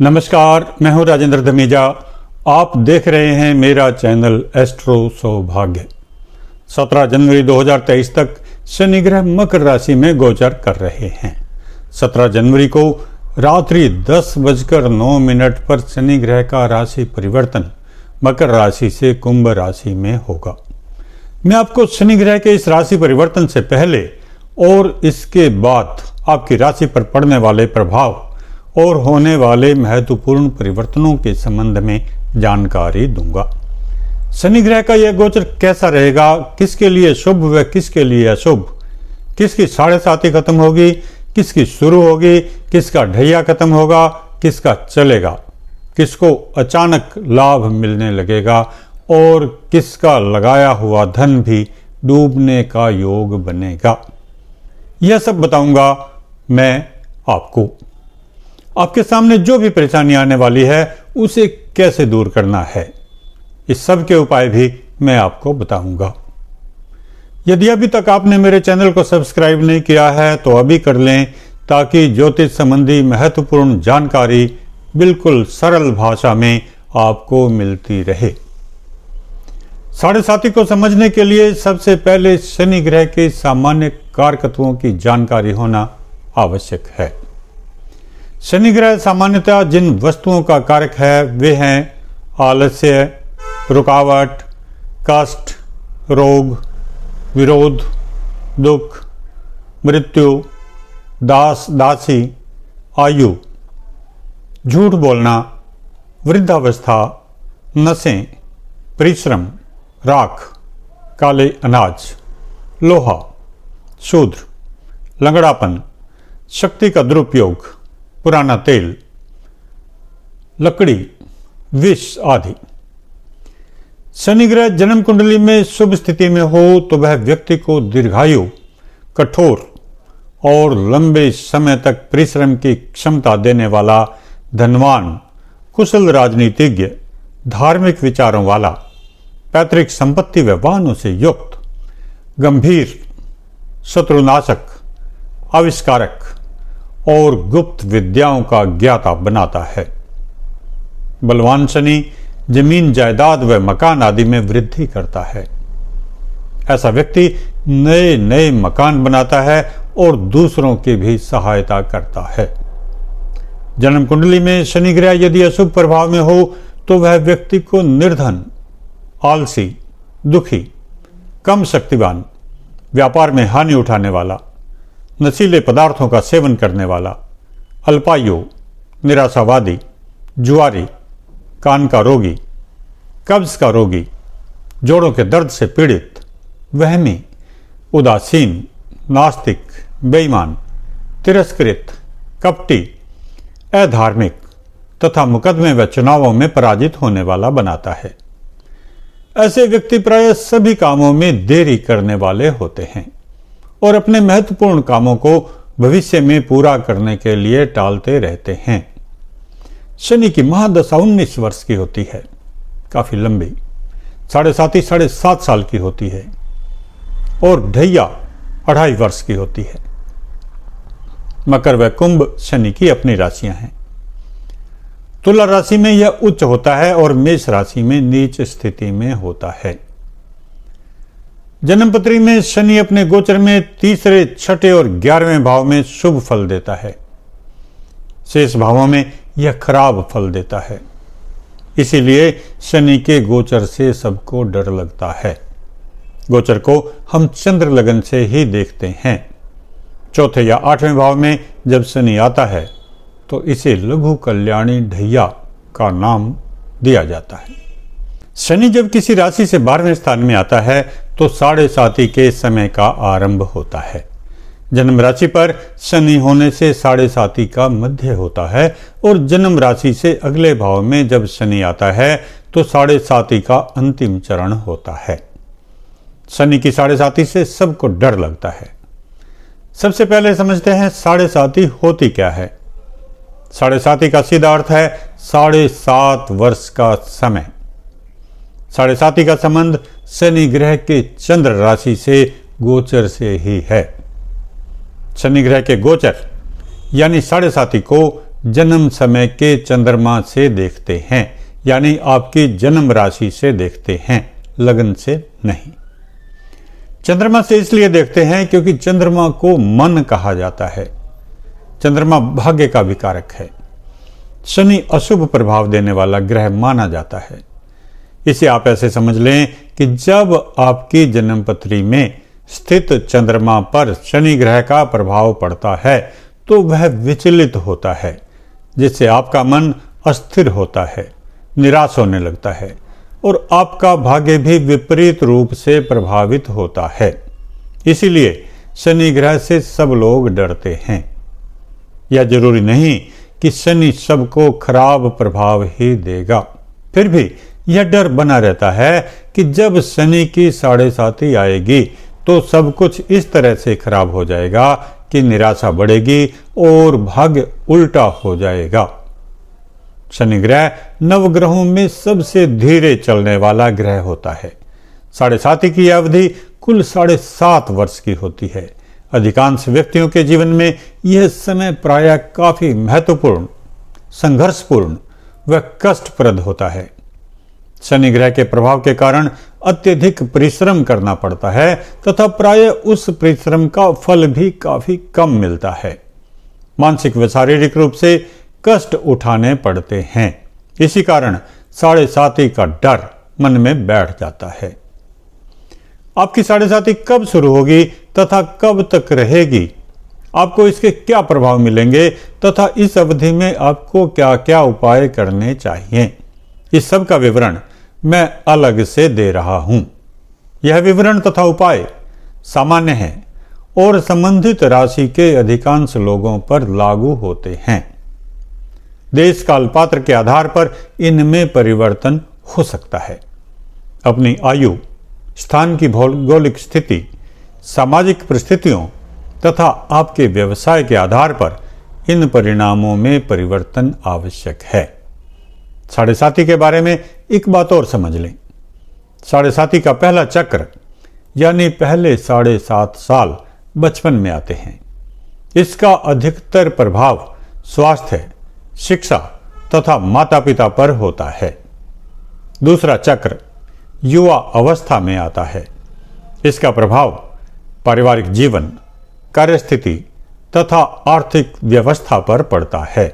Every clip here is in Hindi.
नमस्कार मैं हूं राजेंद्र धमेजा आप देख रहे हैं मेरा चैनल एस्ट्रो सौभाग्य 17 जनवरी 2023 तक शनि ग्रह मकर राशि में गोचर कर रहे हैं 17 जनवरी को रात्रि दस बजकर नौ मिनट पर शनि ग्रह का राशि परिवर्तन मकर राशि से कुंभ राशि में होगा मैं आपको शनि ग्रह के इस राशि परिवर्तन से पहले और इसके बाद आपकी राशि पर पड़ने वाले प्रभाव और होने वाले महत्वपूर्ण परिवर्तनों के संबंध में जानकारी दूंगा शनि ग्रह का यह गोचर कैसा रहेगा किसके लिए शुभ व किसके लिए अशुभ किसकी साढ़े साथी खत्म होगी किसकी शुरू होगी किसका ढैया खत्म होगा किसका चलेगा किसको अचानक लाभ मिलने लगेगा और किसका लगाया हुआ धन भी डूबने का योग बनेगा यह सब बताऊंगा मैं आपको आपके सामने जो भी परेशानी आने वाली है उसे कैसे दूर करना है इस सब के उपाय भी मैं आपको बताऊंगा यदि अभी तक आपने मेरे चैनल को सब्सक्राइब नहीं किया है तो अभी कर लें ताकि ज्योतिष संबंधी महत्वपूर्ण जानकारी बिल्कुल सरल भाषा में आपको मिलती रहे साढ़े साथी को समझने के लिए सबसे पहले शनि ग्रह के सामान्य कारकत्वों की जानकारी होना आवश्यक है शनि ग्रह सामान्यतः जिन वस्तुओं का कारक है वे हैं आलस्य रुकावट कष्ट रोग विरोध दुख मृत्यु दास दासी आयु झूठ बोलना वृद्धावस्था नशें परिश्रम राख काले अनाज लोहा शूद्र लंगड़ापन शक्ति का दुरुपयोग पुराना तेल लकड़ी विष आदि शनिग्रह जन्म कुंडली में शुभ स्थिति में हो तो वह व्यक्ति को दीर्घायु कठोर और लंबे समय तक परिश्रम की क्षमता देने वाला धनवान कुशल राजनीतिज्ञ धार्मिक विचारों वाला पैतृक संपत्ति व वाहनों से युक्त गंभीर शत्रुनाशक आविष्कारक और गुप्त विद्याओं का ज्ञाता बनाता है बलवान शनि जमीन जायदाद व मकान आदि में वृद्धि करता है ऐसा व्यक्ति नए नए मकान बनाता है और दूसरों की भी सहायता करता है जन्म कुंडली में शनि ग्रह यदि अशुभ प्रभाव में हो तो वह व्यक्ति को निर्धन आलसी दुखी कम शक्तिवान व्यापार में हानि उठाने वाला नशीले पदार्थों का सेवन करने वाला अल्पायु निराशावादी जुआरी कान का रोगी कब्ज का रोगी जोड़ों के दर्द से पीड़ित वहमी उदासीन नास्तिक बेईमान तिरस्कृत कपटी अधार्मिक तथा मुकदमे व चुनावों में पराजित होने वाला बनाता है ऐसे व्यक्ति प्राय सभी कामों में देरी करने वाले होते हैं और अपने महत्वपूर्ण कामों को भविष्य में पूरा करने के लिए टालते रहते हैं शनि की महादशा उन्नीस वर्ष की होती है काफी लंबी साढ़े सात ही साढ़े सात साल की होती है और ढैया अढ़ाई वर्ष की होती है मकर व कुंभ शनि की अपनी राशियां हैं तुला राशि में यह उच्च होता है और मेष राशि में नीच स्थिति में होता है जन्मपत्री में शनि अपने गोचर में तीसरे छठे और ग्यारहवें भाव में शुभ फल देता है शेष भावों में यह खराब फल देता है इसीलिए शनि के गोचर से सबको डर लगता है गोचर को हम चंद्र लगन से ही देखते हैं चौथे या आठवें भाव में जब शनि आता है तो इसे लघु कल्याणी ढैया का नाम दिया जाता है शनि जब किसी राशि से बारहवें स्थान में आता है तो साढ़े साथी के समय का आरंभ होता है जन्म राशि पर शनि होने से साढ़े साथी का मध्य होता है और जन्म राशि से अगले भाव में जब शनि आता है तो साढ़े साथी का अंतिम चरण होता है शनि की साढ़े साथी से सबको डर लगता है सबसे पहले समझते हैं साढ़े साथी होती क्या है साढ़े साथी का सीधा अर्थ है साढ़े सात वर्ष का समय साढ़े साथी का संबंध शनि ग्रह के चंद्र राशि से गोचर से ही है शनि ग्रह के गोचर यानी साढ़े साथी को जन्म समय के चंद्रमा से देखते हैं यानी आपकी जन्म राशि से देखते हैं लगन से नहीं चंद्रमा से इसलिए देखते हैं क्योंकि चंद्रमा को मन कहा जाता है चंद्रमा भाग्य का विकारक है शनि अशुभ प्रभाव देने वाला ग्रह माना जाता है इसे आप ऐसे समझ लें कि जब आपकी जन्मपत्री में स्थित चंद्रमा पर शनि ग्रह का प्रभाव पड़ता है तो वह विचलित होता है जिससे आपका मन अस्थिर होता है निराश होने लगता है और आपका भाग्य भी विपरीत रूप से प्रभावित होता है इसीलिए शनि ग्रह से सब लोग डरते हैं यह जरूरी नहीं कि शनि सबको खराब प्रभाव ही देगा फिर भी यह डर बना रहता है कि जब शनि की साढ़े साथी आएगी तो सब कुछ इस तरह से खराब हो जाएगा कि निराशा बढ़ेगी और भाग्य उल्टा हो जाएगा शनि ग्रह नवग्रहों में सबसे धीरे चलने वाला ग्रह होता है साढ़े साथी की अवधि कुल साढ़े सात वर्ष की होती है अधिकांश व्यक्तियों के जीवन में यह समय प्रायः काफी महत्वपूर्ण संघर्षपूर्ण व कष्टप्रद होता है शनि ग्रह के प्रभाव के कारण अत्यधिक परिश्रम करना पड़ता है तथा प्राय उस परिश्रम का फल भी काफी कम मिलता है मानसिक व शारीरिक रूप से कष्ट उठाने पड़ते हैं इसी कारण साढ़े साथी का डर मन में बैठ जाता है आपकी साढ़े साथी कब शुरू होगी तथा कब तक रहेगी आपको इसके क्या प्रभाव मिलेंगे तथा इस अवधि में आपको क्या क्या उपाय करने चाहिए इस सब का विवरण मैं अलग से दे रहा हूं यह विवरण तथा उपाय सामान्य है और संबंधित राशि के अधिकांश लोगों पर लागू होते हैं देश काल पात्र के आधार पर इनमें परिवर्तन हो सकता है अपनी आयु स्थान की भौगोलिक स्थिति सामाजिक परिस्थितियों तथा आपके व्यवसाय के आधार पर इन परिणामों में परिवर्तन आवश्यक है साढ़े साथी के बारे में एक बात और समझ लें साढ़े साथी का पहला चक्र यानी पहले साढ़े सात साल बचपन में आते हैं इसका अधिकतर प्रभाव स्वास्थ्य शिक्षा तथा माता पिता पर होता है दूसरा चक्र युवा अवस्था में आता है इसका प्रभाव पारिवारिक जीवन कार्यस्थिति तथा आर्थिक व्यवस्था पर पड़ता है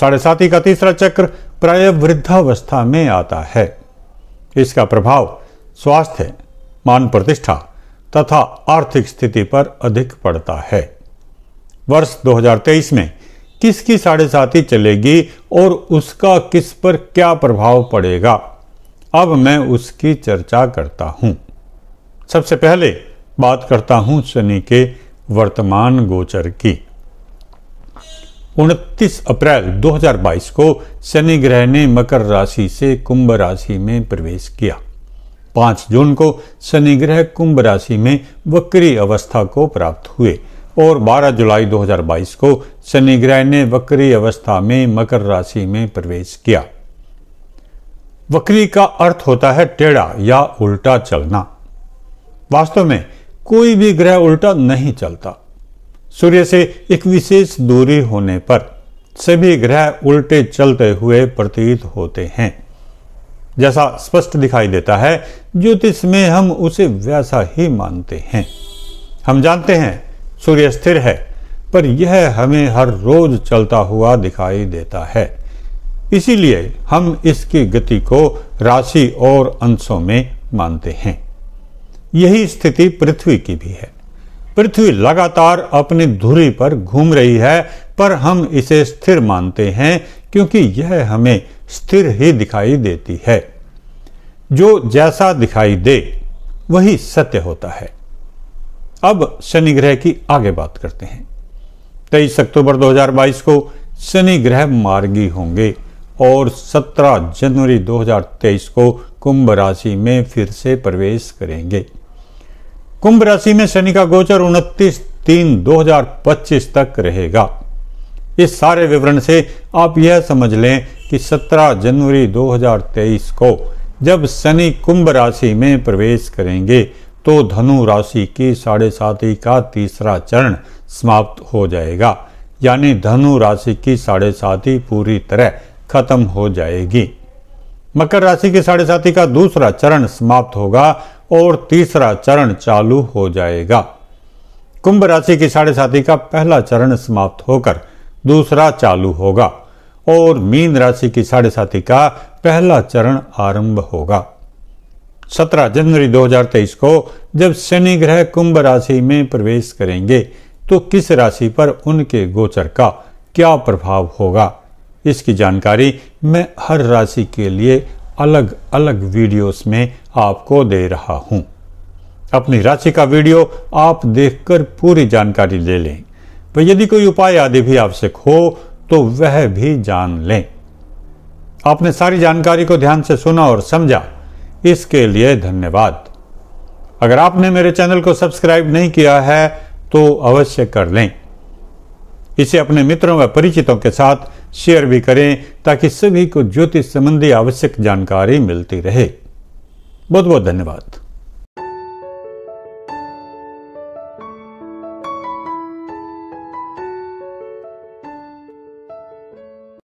साढ़े साथी का तीसरा चक्र प्राय वृद्धावस्था में आता है इसका प्रभाव स्वास्थ्य मान प्रतिष्ठा तथा आर्थिक स्थिति पर अधिक पड़ता है वर्ष 2023 में किसकी साढ़े साथी चलेगी और उसका किस पर क्या प्रभाव पड़ेगा अब मैं उसकी चर्चा करता हूं सबसे पहले बात करता हूं शनि के वर्तमान गोचर की उनतीस अप्रैल 2022 को शनि ग्रह ने मकर राशि से कुंभ राशि में प्रवेश किया पांच जून को शनि ग्रह कुंभ राशि में वक्री अवस्था को प्राप्त हुए और 12 जुलाई 2022 को शनि ग्रह ने वक्री अवस्था में मकर राशि में प्रवेश किया वक्री का अर्थ होता है टेढ़ा या उल्टा चलना वास्तव में कोई भी ग्रह उल्टा नहीं चलता सूर्य से एक विशेष दूरी होने पर सभी ग्रह उल्टे चलते हुए प्रतीत होते हैं जैसा स्पष्ट दिखाई देता है ज्योतिष में हम उसे वैसा ही मानते हैं हम जानते हैं सूर्य स्थिर है पर यह हमें हर रोज चलता हुआ दिखाई देता है इसीलिए हम इसकी गति को राशि और अंशों में मानते हैं यही स्थिति पृथ्वी की भी है पृथ्वी लगातार अपनी धुरी पर घूम रही है पर हम इसे स्थिर मानते हैं क्योंकि यह हमें स्थिर ही दिखाई देती है जो जैसा दिखाई दे वही सत्य होता है अब शनि ग्रह की आगे बात करते हैं तेईस अक्टूबर 2022 को शनि ग्रह मार्गी होंगे और 17 जनवरी 2023 को कुंभ राशि में फिर से प्रवेश करेंगे कुंभ राशि में शनि का गोचर 29 तीन 2025 तक रहेगा इस सारे विवरण से आप यह समझ लें कि 17 जनवरी 2023 को जब शनि कुंभ राशि में प्रवेश करेंगे तो धनु राशि की साढ़े साथी का तीसरा चरण समाप्त हो जाएगा यानी धनु राशि की साढ़े साथी पूरी तरह खत्म हो जाएगी मकर राशि के साढ़े साथी का दूसरा चरण समाप्त होगा और तीसरा चरण चालू हो जाएगा कुंभ राशि की साढ़े साथी का पहला चरण समाप्त होकर दूसरा चालू होगा और मीन राशि की साढ़े साथी का पहला चरण आरंभ होगा 17 जनवरी 2023 को जब शनि ग्रह कुंभ राशि में प्रवेश करेंगे तो किस राशि पर उनके गोचर का क्या प्रभाव होगा इसकी जानकारी मैं हर राशि के लिए अलग अलग वीडियोस में आपको दे रहा हूं अपनी राशि का वीडियो आप देखकर पूरी जानकारी ले लें व यदि कोई उपाय आदि भी आवश्यक हो तो वह भी जान लें आपने सारी जानकारी को ध्यान से सुना और समझा इसके लिए धन्यवाद अगर आपने मेरे चैनल को सब्सक्राइब नहीं किया है तो अवश्य कर लें इसे अपने मित्रों व परिचितों के साथ शेयर भी करें ताकि सभी को ज्योतिष संबंधी आवश्यक जानकारी मिलती रहे बहुत बहुत धन्यवाद